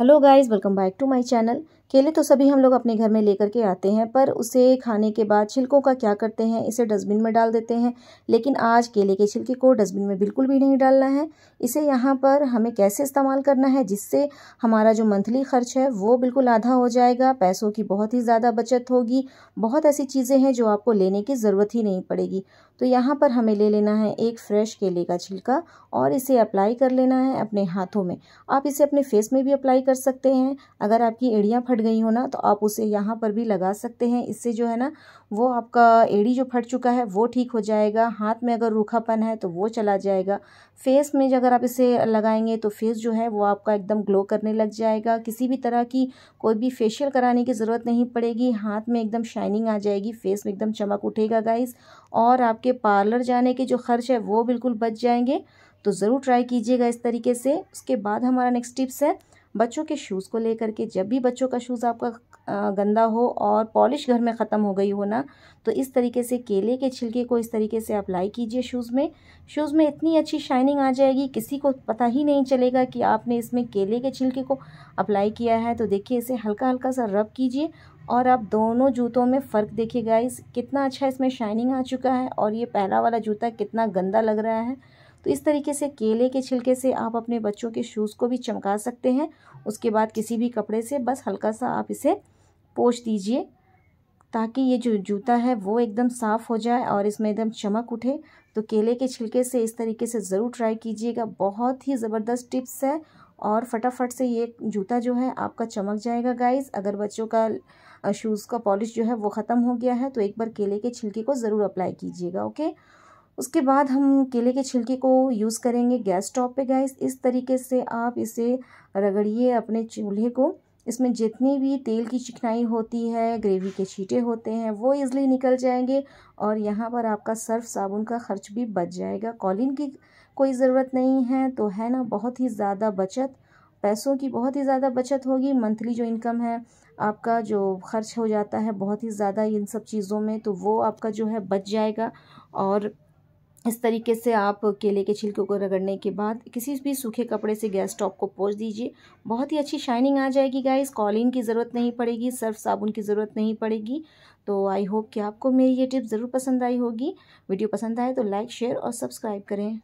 hello guys welcome back to my channel केले तो सभी हम लोग अपने घर में लेकर के आते हैं पर उसे खाने के बाद छिलकों का क्या करते हैं इसे डस्टबिन में डाल देते हैं लेकिन आज केले के छिलके को डस्टबिन में बिल्कुल भी नहीं डालना है इसे यहाँ पर हमें कैसे इस्तेमाल करना है जिससे हमारा जो मंथली खर्च है वो बिल्कुल आधा हो जाएगा पैसों की बहुत ही ज़्यादा बचत होगी बहुत ऐसी चीज़ें हैं जो आपको लेने की ज़रूरत ही नहीं पड़ेगी तो यहाँ पर हमें ले लेना है एक फ्रेश केले का छिलका और इसे अप्लाई कर लेना है अपने हाथों में आप इसे अपने फेस में भी अप्लाई कर सकते हैं अगर आपकी एड़ियाँ फट फट गई हो ना तो आप उसे यहाँ पर भी लगा सकते हैं इससे जो है ना वो आपका एड़ी जो फट चुका है वो ठीक हो जाएगा हाथ में अगर रूखापन है तो वो चला जाएगा फेस में अगर आप इसे लगाएंगे तो फेस जो है वो आपका एकदम ग्लो करने लग जाएगा किसी भी तरह की कोई भी फेशियल कराने की ज़रूरत नहीं पड़ेगी हाथ में एकदम शाइनिंग आ जाएगी फेस में एकदम चमक उठेगा गाइस और आपके पार्लर जाने के जो खर्च है वो बिल्कुल बच जाएंगे तो ज़रूर ट्राई कीजिएगा इस तरीके से उसके बाद हमारा नेक्स्ट टिप्स है बच्चों के शूज़ को लेकर के जब भी बच्चों का शूज़ आपका गंदा हो और पॉलिश घर में ख़त्म हो गई हो ना तो इस तरीके से केले के छिलके को इस तरीके से अप्लाई कीजिए शूज़ में शूज़ में इतनी अच्छी शाइनिंग आ जाएगी किसी को पता ही नहीं चलेगा कि आपने इसमें केले के छिलके को अप्लाई किया है तो देखिए इसे हल्का हल्का सा रब कीजिए और आप दोनों जूतों में फ़र्क देखिए गाइस कितना अच्छा इसमें शाइनिंग आ चुका है और ये पहला वाला जूता कितना गंदा लग रहा है तो इस तरीके से केले के छिलके से आप अपने बच्चों के शूज़ को भी चमका सकते हैं उसके बाद किसी भी कपड़े से बस हल्का सा आप इसे पोछ दीजिए ताकि ये जो जूता है वो एकदम साफ़ हो जाए और इसमें एकदम चमक उठे तो केले के छिलके से इस तरीके से ज़रूर ट्राई कीजिएगा बहुत ही ज़बरदस्त टिप्स है और फटाफट से ये जूता जो है आपका चमक जाएगा गाइस अगर बच्चों का शूज़ का पॉलिश जो है वो ख़त्म हो गया है तो एक बार केले के छिलके को ज़रूर अप्लाई कीजिएगा ओके उसके बाद हम केले के छिलके को यूज़ करेंगे गैस स्टॉप पे गैस इस तरीके से आप इसे रगड़िए अपने चूल्हे को इसमें जितनी भी तेल की चिकनाई होती है ग्रेवी के छीटे होते हैं वो इज़ली निकल जाएंगे और यहाँ पर आपका सर्फ साबुन का खर्च भी बच जाएगा कॉलिन की कोई ज़रूरत नहीं है तो है ना बहुत ही ज़्यादा बचत पैसों की बहुत ही ज़्यादा बचत होगी मंथली जो इनकम है आपका जो खर्च हो जाता है बहुत ही ज़्यादा इन सब चीज़ों में तो वो आपका जो है बच जाएगा और इस तरीके से आप केले के छिलकों को रगड़ने के बाद किसी भी सूखे कपड़े से गैस टॉप को पोच दीजिए बहुत ही अच्छी शाइनिंग आ जाएगी गाइस कॉलिन की ज़रूरत नहीं पड़ेगी सर्फ साबुन की ज़रूरत नहीं पड़ेगी तो आई होप कि आपको मेरी ये टिप ज़रूर पसंद आई होगी वीडियो पसंद आए तो लाइक शेयर और सब्सक्राइब करें